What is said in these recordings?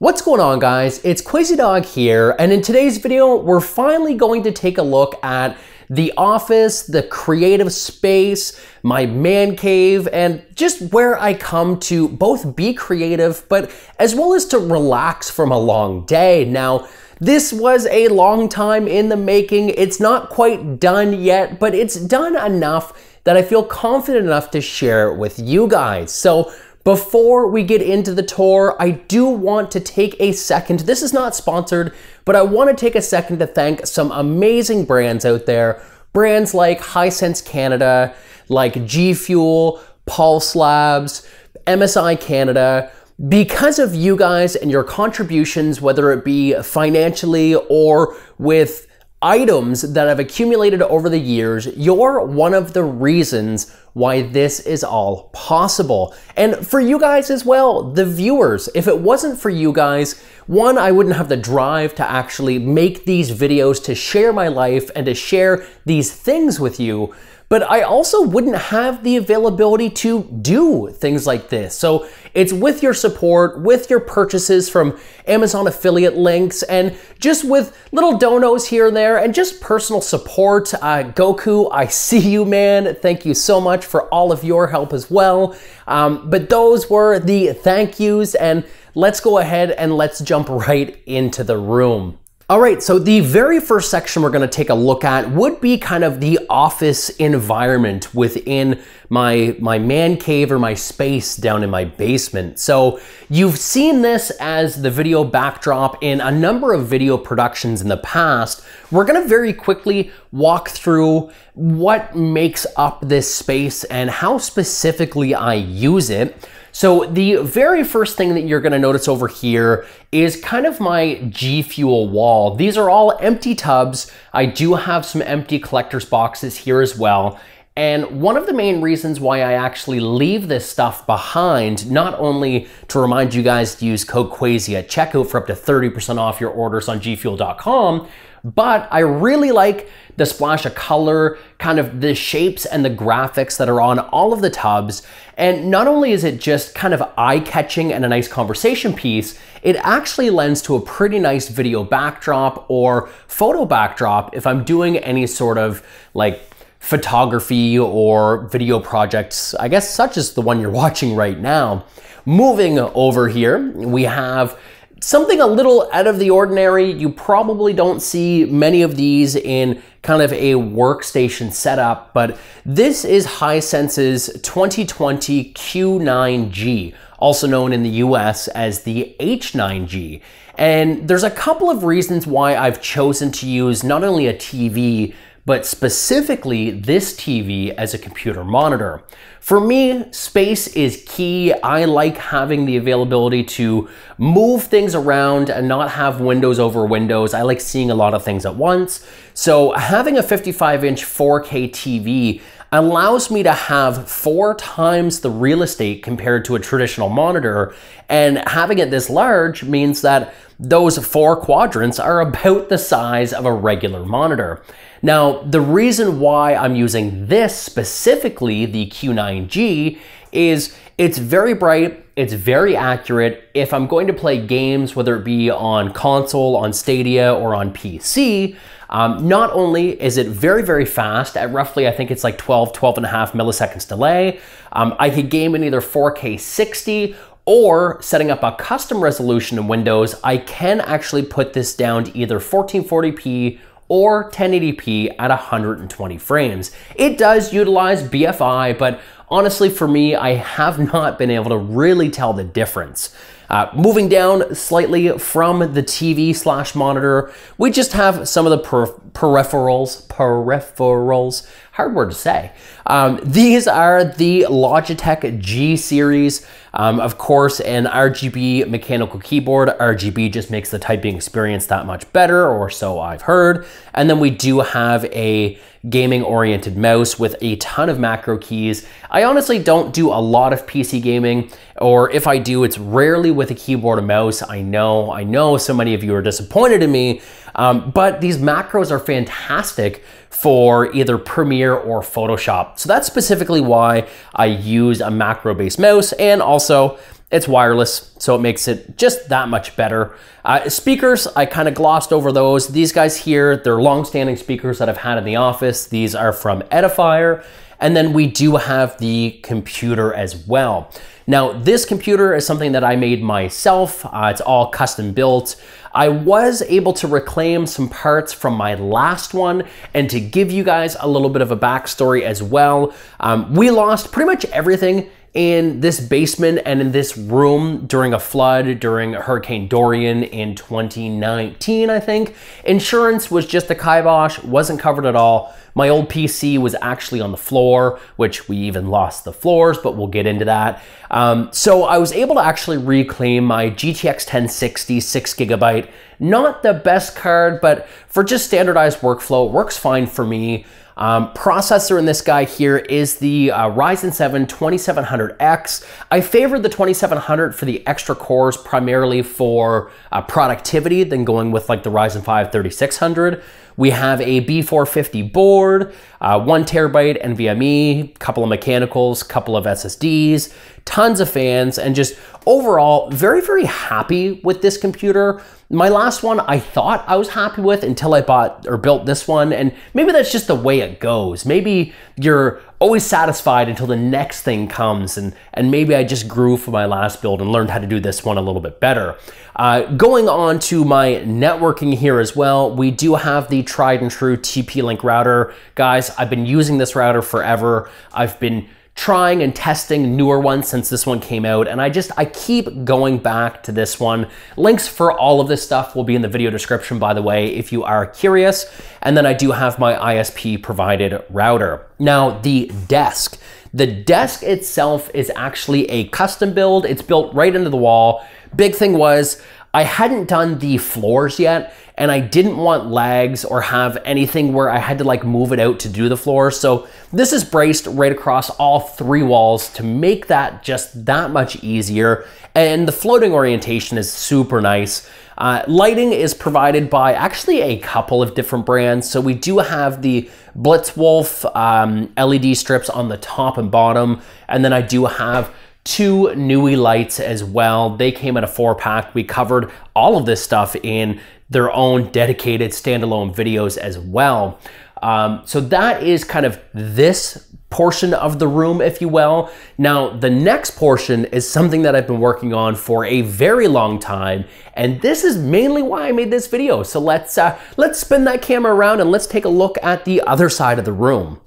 What's going on guys? It's Quasi Dog here and in today's video we're finally going to take a look at the office, the creative space, my man cave, and just where I come to both be creative but as well as to relax from a long day. Now this was a long time in the making. It's not quite done yet but it's done enough that I feel confident enough to share it with you guys. So before we get into the tour, I do want to take a second. This is not sponsored, but I want to take a second to thank some amazing brands out there. Brands like High Sense Canada, like G Fuel, Pulse Labs, MSI Canada. Because of you guys and your contributions, whether it be financially or with items that have accumulated over the years, you're one of the reasons why this is all possible. And for you guys as well, the viewers. If it wasn't for you guys, one, I wouldn't have the drive to actually make these videos to share my life and to share these things with you but I also wouldn't have the availability to do things like this. So it's with your support, with your purchases from Amazon affiliate links, and just with little donos here and there, and just personal support. Uh, Goku, I see you, man. Thank you so much for all of your help as well. Um, but those were the thank yous, and let's go ahead and let's jump right into the room. All right, so the very first section we're gonna take a look at would be kind of the office environment within my, my man cave or my space down in my basement. So you've seen this as the video backdrop in a number of video productions in the past. We're gonna very quickly walk through what makes up this space and how specifically I use it. So the very first thing that you're gonna notice over here is kind of my G Fuel wall. These are all empty tubs. I do have some empty collector's boxes here as well. And one of the main reasons why I actually leave this stuff behind, not only to remind you guys to use code Quasi at checkout for up to 30% off your orders on gfuel.com, but I really like the splash of color, kind of the shapes and the graphics that are on all of the tubs. And not only is it just kind of eye catching and a nice conversation piece, it actually lends to a pretty nice video backdrop or photo backdrop if I'm doing any sort of like photography or video projects, I guess such as the one you're watching right now. Moving over here, we have something a little out of the ordinary. You probably don't see many of these in kind of a workstation setup, but this is Hisense's 2020 Q9G, also known in the US as the H9G. And there's a couple of reasons why I've chosen to use not only a TV, but specifically this TV as a computer monitor. For me, space is key. I like having the availability to move things around and not have windows over windows. I like seeing a lot of things at once. So having a 55 inch 4K TV allows me to have four times the real estate compared to a traditional monitor. And having it this large means that those four quadrants are about the size of a regular monitor. Now, the reason why I'm using this specifically, the Q9G, is it's very bright, it's very accurate. If I'm going to play games, whether it be on console, on Stadia, or on PC, um, not only is it very, very fast at roughly, I think it's like 12, 12 and a half milliseconds delay. Um, I could game in either 4K 60 or setting up a custom resolution in Windows, I can actually put this down to either 1440p or 1080p at 120 frames. It does utilize BFI, but honestly, for me, I have not been able to really tell the difference. Uh, moving down slightly from the TV slash monitor, we just have some of the perf peripherals, peripherals, hard word to say. Um, these are the Logitech G series. Um, of course, an RGB mechanical keyboard. RGB just makes the typing experience that much better, or so I've heard. And then we do have a gaming oriented mouse with a ton of macro keys. I honestly don't do a lot of PC gaming, or if I do, it's rarely with a keyboard and mouse. I know, I know so many of you are disappointed in me. Um, but these macros are fantastic for either Premiere or Photoshop. So that's specifically why I use a macro-based mouse and also it's wireless, so it makes it just that much better. Uh, speakers, I kind of glossed over those. These guys here, they're long-standing speakers that I've had in the office. These are from Edifier. And then we do have the computer as well. Now, this computer is something that I made myself. Uh, it's all custom built. I was able to reclaim some parts from my last one and to give you guys a little bit of a backstory as well. Um, we lost pretty much everything in this basement and in this room during a flood during Hurricane Dorian in 2019, I think. Insurance was just a kibosh, wasn't covered at all. My old PC was actually on the floor, which we even lost the floors, but we'll get into that. Um, so I was able to actually reclaim my GTX 1060 6 gigabyte. Not the best card, but for just standardized workflow, works fine for me. Um, processor in this guy here is the uh, Ryzen 7 2700X. I favored the 2700 for the extra cores primarily for uh, productivity than going with like the Ryzen 5 3600. We have a B450 board, uh, one terabyte NVMe, couple of mechanicals, couple of SSDs, tons of fans, and just overall, very, very happy with this computer. My last one I thought I was happy with until I bought or built this one, and maybe that's just the way it goes. Maybe you're always satisfied until the next thing comes, and, and maybe I just grew from my last build and learned how to do this one a little bit better. Uh, going on to my networking here as well, we do have the tried and true TP-Link router. Guys, I've been using this router forever. I've been trying and testing newer ones since this one came out. And I just, I keep going back to this one. Links for all of this stuff will be in the video description, by the way, if you are curious. And then I do have my ISP provided router. Now the desk, the desk itself is actually a custom build. It's built right into the wall. Big thing was I hadn't done the floors yet and I didn't want lags or have anything where I had to like move it out to do the floors. So this is braced right across all three walls to make that just that much easier. And the floating orientation is super nice. Uh, lighting is provided by actually a couple of different brands. So we do have the Blitzwolf um, LED strips on the top and bottom. And then I do have two Nui lights as well. They came in a four pack. We covered all of this stuff in their own dedicated standalone videos as well. Um, so that is kind of this portion of the room, if you will. Now, the next portion is something that I've been working on for a very long time, and this is mainly why I made this video. So let's, uh, let's spin that camera around and let's take a look at the other side of the room.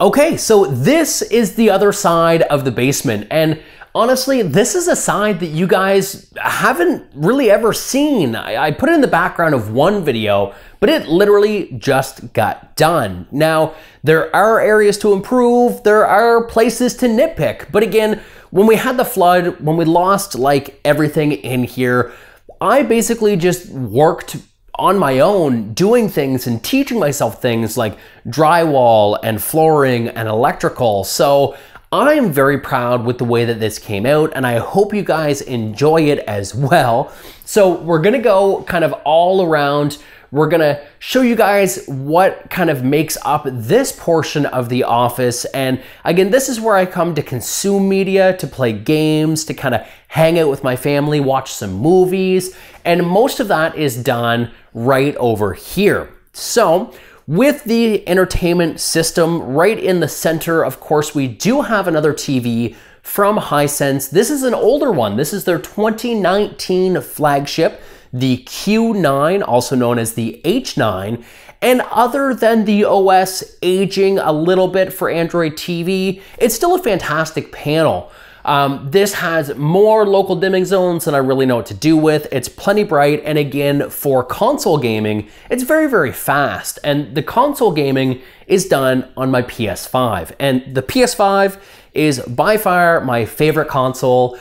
Okay, so this is the other side of the basement, and honestly, this is a side that you guys haven't really ever seen. I, I, put it in the background of one video, but it literally just got done. Now, there are areas to improve, there are places to nitpick, but again, when we had the flood, when we lost like everything in here, I basically just worked on my own doing things and teaching myself things like drywall and flooring and electrical. So I am very proud with the way that this came out and I hope you guys enjoy it as well. So we're gonna go kind of all around we're gonna show you guys what kind of makes up this portion of the office. And again, this is where I come to consume media, to play games, to kind of hang out with my family, watch some movies. And most of that is done right over here. So with the entertainment system right in the center, of course, we do have another TV from Hisense. This is an older one. This is their 2019 flagship the Q9, also known as the H9, and other than the OS aging a little bit for Android TV, it's still a fantastic panel. Um, this has more local dimming zones than I really know what to do with. It's plenty bright, and again, for console gaming, it's very, very fast. And the console gaming is done on my PS5. And the PS5 is by far my favorite console.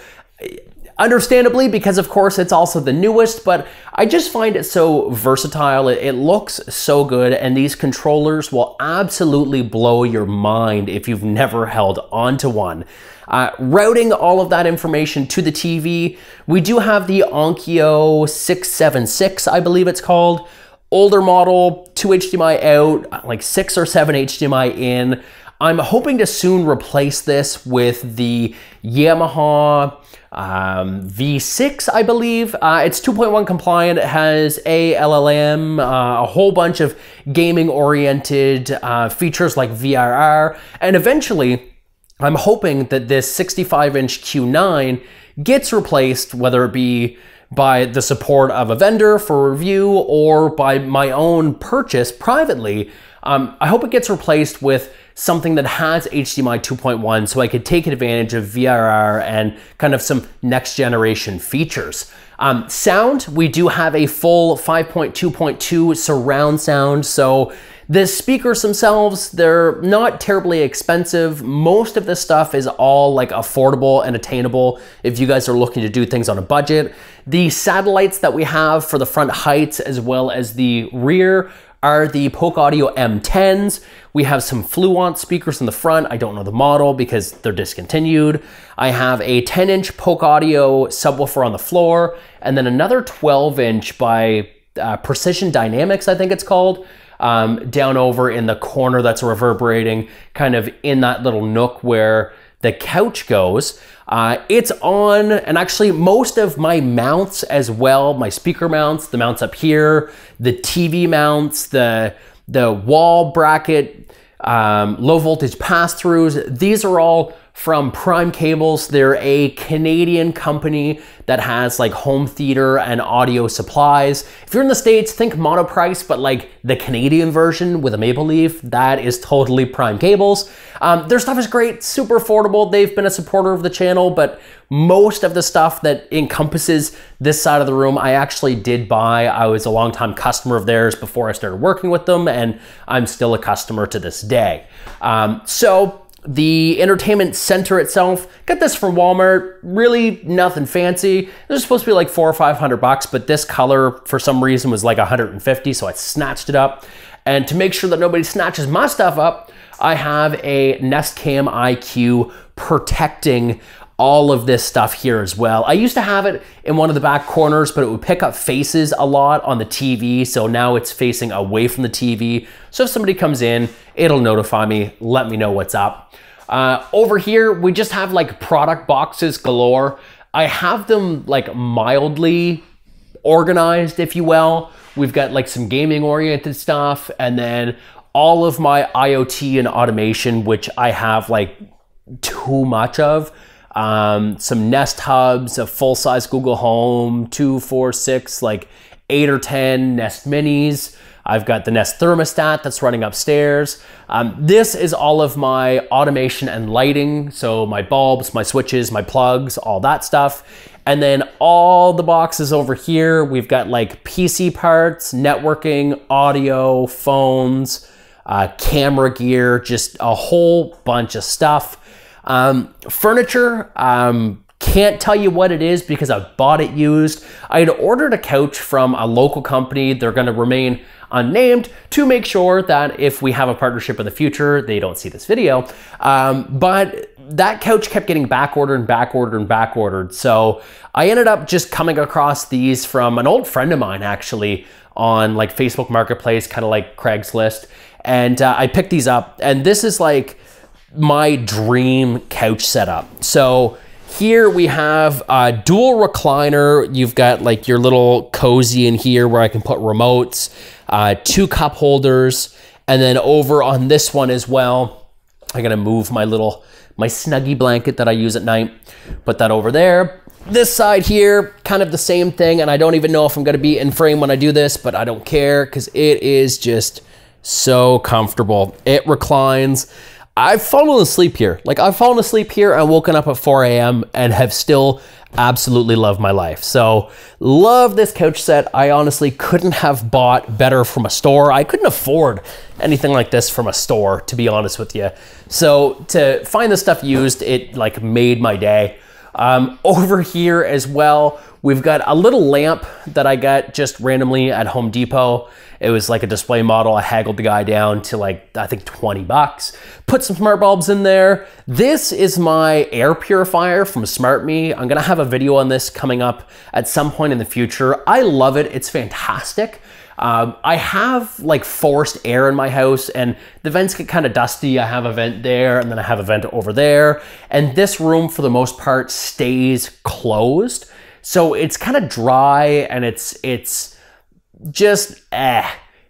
Understandably, because of course it's also the newest, but I just find it so versatile. It, it looks so good, and these controllers will absolutely blow your mind if you've never held onto one. Uh, routing all of that information to the TV, we do have the Onkyo 676, I believe it's called older model, two HDMI out, like six or seven HDMI in. I'm hoping to soon replace this with the Yamaha um, V6, I believe. Uh, it's 2.1 compliant. It has a LLM, uh, a whole bunch of gaming-oriented uh, features like VRR, and eventually, I'm hoping that this 65-inch Q9 gets replaced, whether it be by the support of a vendor for review or by my own purchase privately. Um, I hope it gets replaced with something that has HDMI 2.1 so I could take advantage of VRR and kind of some next generation features. Um, sound, we do have a full 5.2.2 surround sound. So the speakers themselves, they're not terribly expensive. Most of this stuff is all like affordable and attainable if you guys are looking to do things on a budget. The satellites that we have for the front heights as well as the rear are the Poke Audio M10s. We have some Fluence speakers in the front. I don't know the model because they're discontinued. I have a 10 inch Poke Audio subwoofer on the floor, and then another 12 inch by uh, Precision Dynamics, I think it's called. Um, down over in the corner that's reverberating, kind of in that little nook where the couch goes. Uh, it's on, and actually most of my mounts as well, my speaker mounts, the mounts up here, the TV mounts, the, the wall bracket, um, low voltage pass-throughs, these are all from Prime Cables. They're a Canadian company that has like home theater and audio supplies. If you're in the States, think Monoprice, but like the Canadian version with a maple leaf, that is totally Prime Cables. Um, their stuff is great, super affordable. They've been a supporter of the channel, but most of the stuff that encompasses this side of the room, I actually did buy. I was a longtime customer of theirs before I started working with them, and I'm still a customer to this day. Um, so the entertainment center itself, got this from Walmart, really nothing fancy. It was supposed to be like four or 500 bucks, but this color for some reason was like 150, so I snatched it up. And to make sure that nobody snatches my stuff up, I have a Nest Cam IQ protecting all of this stuff here as well. I used to have it in one of the back corners, but it would pick up faces a lot on the TV. So now it's facing away from the TV. So if somebody comes in, it'll notify me, let me know what's up. Uh, over here, we just have like product boxes galore. I have them like mildly organized, if you will. We've got like some gaming oriented stuff and then all of my IoT and automation, which I have like too much of um, some Nest Hubs, a full size Google Home, two, four, six, like eight or 10 Nest Minis. I've got the Nest thermostat that's running upstairs. Um, this is all of my automation and lighting. So my bulbs, my switches, my plugs, all that stuff. And then all the boxes over here, we've got like PC parts, networking, audio, phones, uh, camera gear, just a whole bunch of stuff. Um, furniture, um, can't tell you what it is because I bought it used. I had ordered a couch from a local company. They're going to remain unnamed to make sure that if we have a partnership in the future, they don't see this video. Um, but that couch kept getting back ordered and back ordered and back ordered. So I ended up just coming across these from an old friend of mine actually on like Facebook Marketplace, kind of like Craigslist. And uh, I picked these up. And this is like, my dream couch setup. So here we have a dual recliner. You've got like your little cozy in here where I can put remotes, uh, two cup holders, and then over on this one as well, I'm gonna move my little, my snuggy blanket that I use at night, put that over there. This side here, kind of the same thing, and I don't even know if I'm gonna be in frame when I do this, but I don't care because it is just so comfortable. It reclines. I've fallen asleep here. Like I've fallen asleep here and woken up at 4 a.m. and have still absolutely loved my life. So love this couch set. I honestly couldn't have bought better from a store. I couldn't afford anything like this from a store, to be honest with you. So to find this stuff used, it like made my day. Um, over here as well, we've got a little lamp that I got just randomly at Home Depot. It was like a display model. I haggled the guy down to like, I think 20 bucks. Put some smart bulbs in there. This is my air purifier from SmartMe. I'm gonna have a video on this coming up at some point in the future. I love it, it's fantastic. Um, I have like forced air in my house, and the vents get kind of dusty. I have a vent there, and then I have a vent over there. And this room, for the most part, stays closed. So it's kind of dry and it's it's just eh.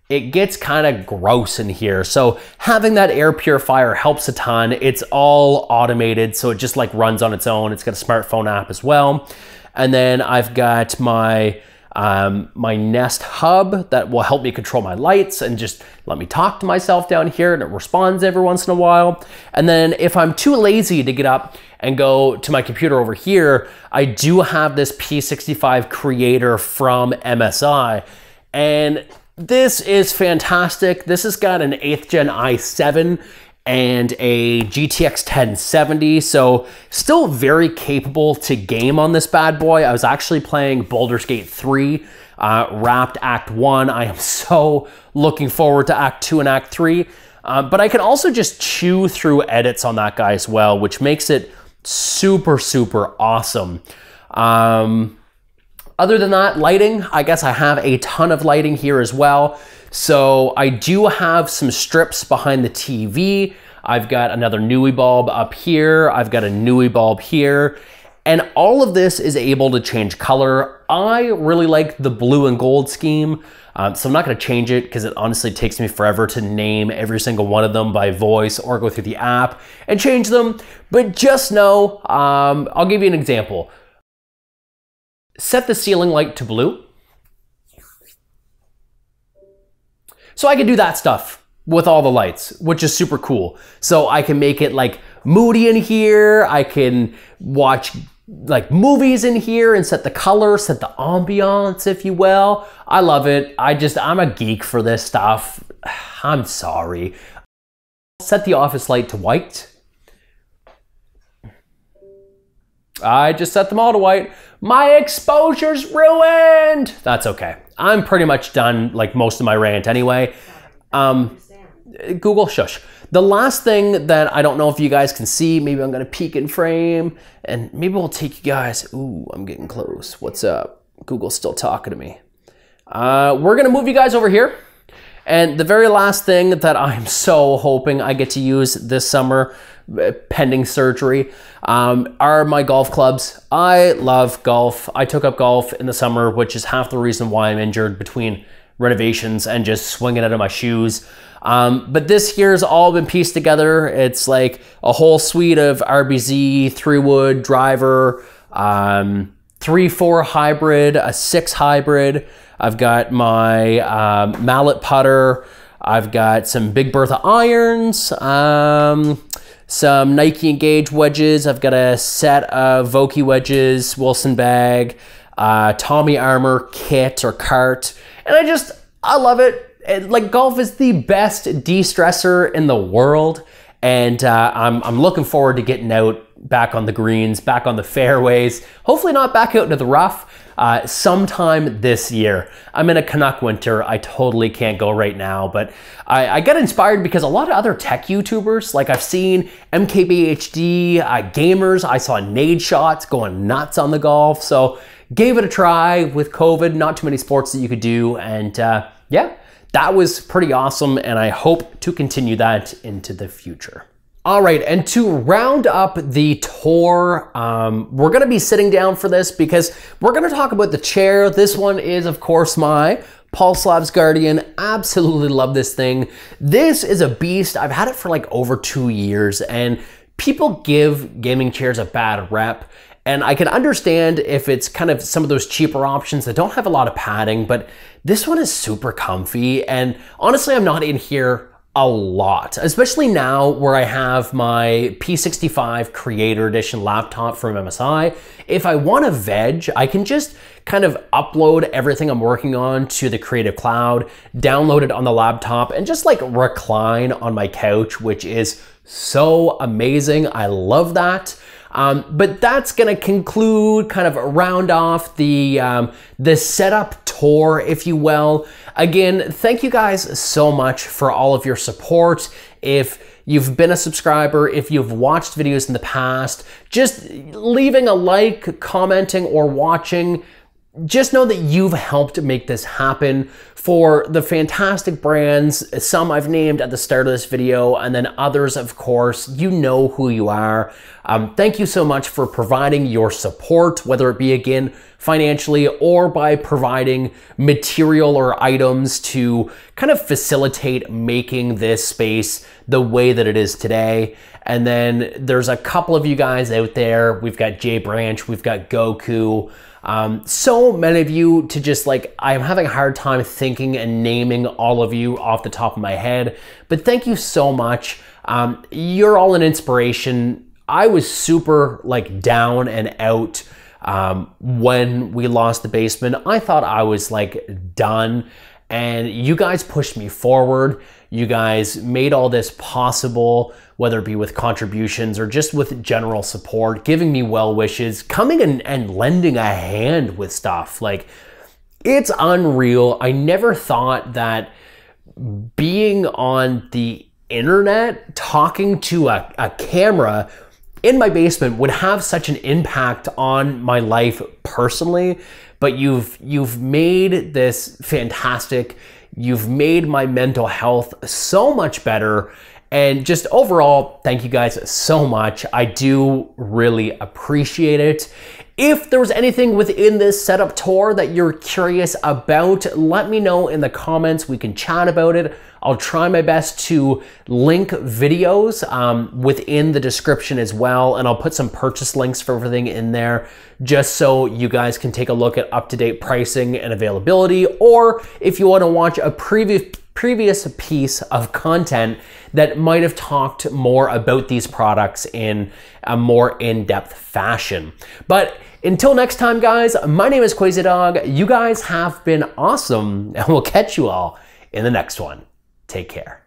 It gets kind of gross in here. So having that air purifier helps a ton. It's all automated, so it just like runs on its own. It's got a smartphone app as well. And then I've got my um, my Nest Hub that will help me control my lights and just let me talk to myself down here and it responds every once in a while. And then if I'm too lazy to get up and go to my computer over here, I do have this P65 creator from MSI. And this is fantastic. This has got an 8th gen i7 and a GTX 1070. So still very capable to game on this bad boy. I was actually playing Baldur's Gate 3, uh, wrapped Act 1. I am so looking forward to Act 2 and Act 3. Uh, but I can also just chew through edits on that guy as well, which makes it super, super awesome. Um, other than that, lighting, I guess I have a ton of lighting here as well. So I do have some strips behind the TV. I've got another Nui bulb up here. I've got a Nui bulb here. And all of this is able to change color. I really like the blue and gold scheme, um, so I'm not gonna change it because it honestly takes me forever to name every single one of them by voice or go through the app and change them. But just know, um, I'll give you an example. Set the ceiling light to blue So I can do that stuff with all the lights, which is super cool. So I can make it like moody in here. I can watch like movies in here and set the color, set the ambiance, if you will. I love it. I just, I'm a geek for this stuff. I'm sorry. Set the office light to white I just set them all to white. My exposure's ruined. That's okay. I'm pretty much done, like most of my rant anyway. Um, Google, shush. The last thing that I don't know if you guys can see, maybe I'm gonna peek in frame and maybe we'll take you guys. Ooh, I'm getting close. What's up? Google's still talking to me. Uh, we're gonna move you guys over here. And the very last thing that I'm so hoping I get to use this summer pending surgery, um, are my golf clubs. I love golf. I took up golf in the summer, which is half the reason why I'm injured between renovations and just swinging out of my shoes. Um, but this year's all been pieced together. It's like a whole suite of RBZ, three wood, driver, um, three, four hybrid, a six hybrid. I've got my um, mallet putter. I've got some Big Bertha irons. Um, some Nike Engage wedges. I've got a set of Voki wedges, Wilson bag, uh, Tommy Armor kit or cart. And I just, I love it. it like golf is the best de-stressor in the world. And uh, I'm, I'm looking forward to getting out back on the greens, back on the fairways, hopefully not back out into the rough uh, sometime this year. I'm in a Canuck winter. I totally can't go right now, but I, I got inspired because a lot of other tech YouTubers, like I've seen MKBHD, uh, gamers, I saw Nade Shots going nuts on the golf. So gave it a try with COVID, not too many sports that you could do. And uh, yeah, that was pretty awesome. And I hope to continue that into the future. All right, and to round up the tour, um, we're gonna be sitting down for this because we're gonna talk about the chair. This one is, of course, my Paul Slav's Guardian. Absolutely love this thing. This is a beast. I've had it for like over two years, and people give gaming chairs a bad rep. And I can understand if it's kind of some of those cheaper options that don't have a lot of padding, but this one is super comfy. And honestly, I'm not in here a lot, especially now where I have my P65 Creator Edition laptop from MSI. If I want to veg, I can just kind of upload everything I'm working on to the Creative Cloud, download it on the laptop, and just like recline on my couch, which is so amazing. I love that. Um, but that's gonna conclude, kind of round off the, um, the setup tour, if you will. Again, thank you guys so much for all of your support. If you've been a subscriber, if you've watched videos in the past, just leaving a like, commenting, or watching just know that you've helped make this happen for the fantastic brands, some I've named at the start of this video, and then others, of course. You know who you are. Um, thank you so much for providing your support, whether it be again financially or by providing material or items to kind of facilitate making this space the way that it is today. And then there's a couple of you guys out there. We've got Jay Branch, we've got Goku. Um, so many of you to just like, I'm having a hard time thinking and naming all of you off the top of my head, but thank you so much. Um, you're all an inspiration. I was super like down and out um, when we lost the basement. I thought I was like done. And you guys pushed me forward. You guys made all this possible, whether it be with contributions or just with general support, giving me well wishes, coming in and lending a hand with stuff. Like, it's unreal. I never thought that being on the internet, talking to a, a camera, in my basement would have such an impact on my life personally, but you've you've made this fantastic. You've made my mental health so much better and just overall, thank you guys so much. I do really appreciate it. If there was anything within this setup tour that you're curious about, let me know in the comments. We can chat about it. I'll try my best to link videos um, within the description as well, and I'll put some purchase links for everything in there just so you guys can take a look at up-to-date pricing and availability, or if you want to watch a previous previous piece of content that might have talked more about these products in a more in-depth fashion. But until next time, guys, my name is Quasi Dog. You guys have been awesome, and we'll catch you all in the next one. Take care.